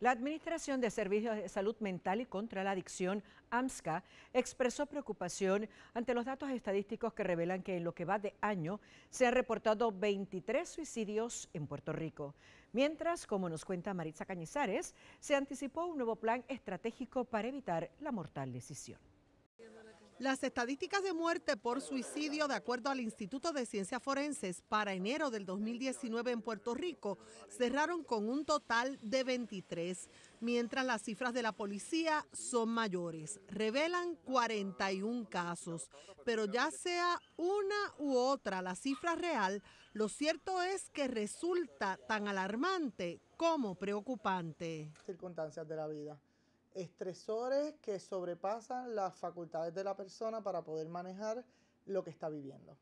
La Administración de Servicios de Salud Mental y contra la Adicción, AMSCA, expresó preocupación ante los datos estadísticos que revelan que en lo que va de año se han reportado 23 suicidios en Puerto Rico. Mientras, como nos cuenta Maritza Cañizares, se anticipó un nuevo plan estratégico para evitar la mortal decisión. Las estadísticas de muerte por suicidio, de acuerdo al Instituto de Ciencias Forenses, para enero del 2019 en Puerto Rico cerraron con un total de 23, mientras las cifras de la policía son mayores. Revelan 41 casos, pero ya sea una u otra la cifra real, lo cierto es que resulta tan alarmante como preocupante. Circunstancias de la vida estresores que sobrepasan las facultades de la persona para poder manejar lo que está viviendo.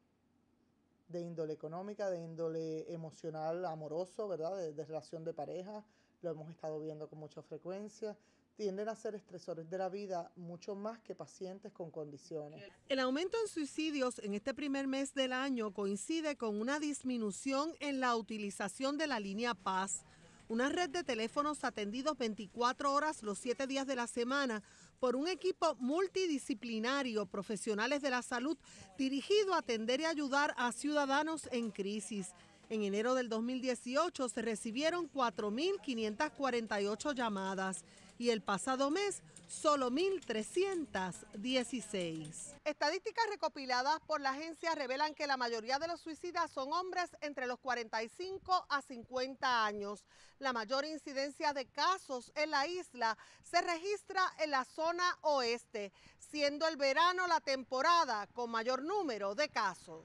De índole económica, de índole emocional, amoroso, ¿verdad? De, de relación de pareja, lo hemos estado viendo con mucha frecuencia tienden a ser estresores de la vida mucho más que pacientes con condiciones. El aumento en suicidios en este primer mes del año coincide con una disminución en la utilización de la línea Paz, una red de teléfonos atendidos 24 horas los 7 días de la semana por un equipo multidisciplinario, profesionales de la salud, dirigido a atender y ayudar a ciudadanos en crisis. En enero del 2018 se recibieron 4.548 llamadas y el pasado mes solo 1.316. Estadísticas recopiladas por la agencia revelan que la mayoría de los suicidas son hombres entre los 45 a 50 años. La mayor incidencia de casos en la isla se registra en la zona oeste, siendo el verano la temporada con mayor número de casos.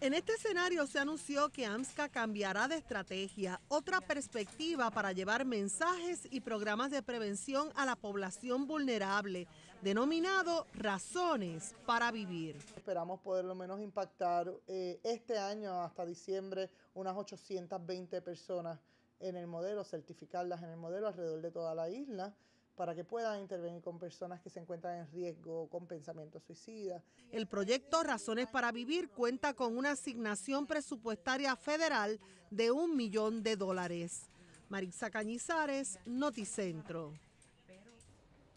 En este escenario se anunció que AMSCA cambiará de estrategia, otra perspectiva para llevar mensajes y programas de prevención a la población vulnerable, denominado Razones para Vivir. Esperamos poder lo menos impactar eh, este año hasta diciembre unas 820 personas en el modelo, certificarlas en el modelo alrededor de toda la isla para que puedan intervenir con personas que se encuentran en riesgo, con pensamiento suicida. El proyecto Razones para Vivir cuenta con una asignación presupuestaria federal de un millón de dólares. Marisa Cañizares, Noticentro.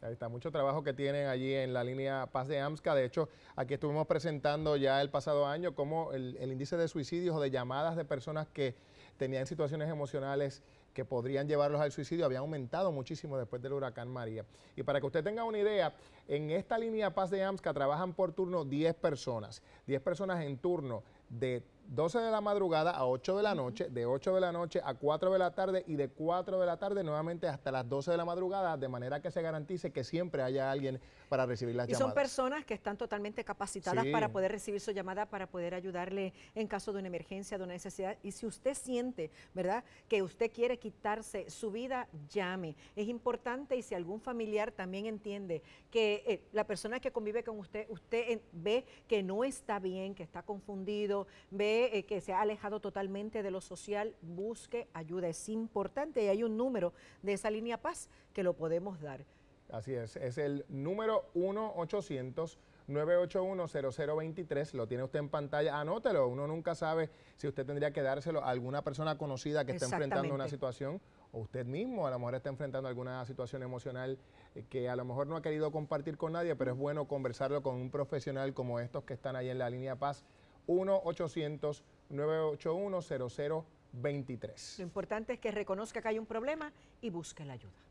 Ahí está, mucho trabajo que tienen allí en la línea Paz de AMSCA. De hecho, aquí estuvimos presentando ya el pasado año cómo el, el índice de suicidios o de llamadas de personas que tenían situaciones emocionales que podrían llevarlos al suicidio habían aumentado muchísimo después del huracán María. Y para que usted tenga una idea, en esta línea Paz de AMSCA trabajan por turno 10 personas, 10 personas en turno de 12 de la madrugada a 8 de la noche, de 8 de la noche a 4 de la tarde y de 4 de la tarde nuevamente hasta las 12 de la madrugada, de manera que se garantice que siempre haya alguien para recibir las llamadas. Y son personas que están totalmente capacitadas para poder recibir su llamada, para poder ayudarle en caso de una emergencia, de una necesidad. Y si usted siente, ¿verdad?, que usted quiere que quitarse su vida, llame. Es importante y si algún familiar también entiende que eh, la persona que convive con usted, usted eh, ve que no está bien, que está confundido, ve eh, que se ha alejado totalmente de lo social, busque ayuda. Es importante y hay un número de esa línea paz que lo podemos dar. Así es, es el número 1 800 981-0023, lo tiene usted en pantalla, anótelo, uno nunca sabe si usted tendría que dárselo a alguna persona conocida que está enfrentando una situación o usted mismo a lo mejor está enfrentando alguna situación emocional eh, que a lo mejor no ha querido compartir con nadie, pero es bueno conversarlo con un profesional como estos que están ahí en la línea Paz 1-800-981-0023. Lo importante es que reconozca que hay un problema y busque la ayuda.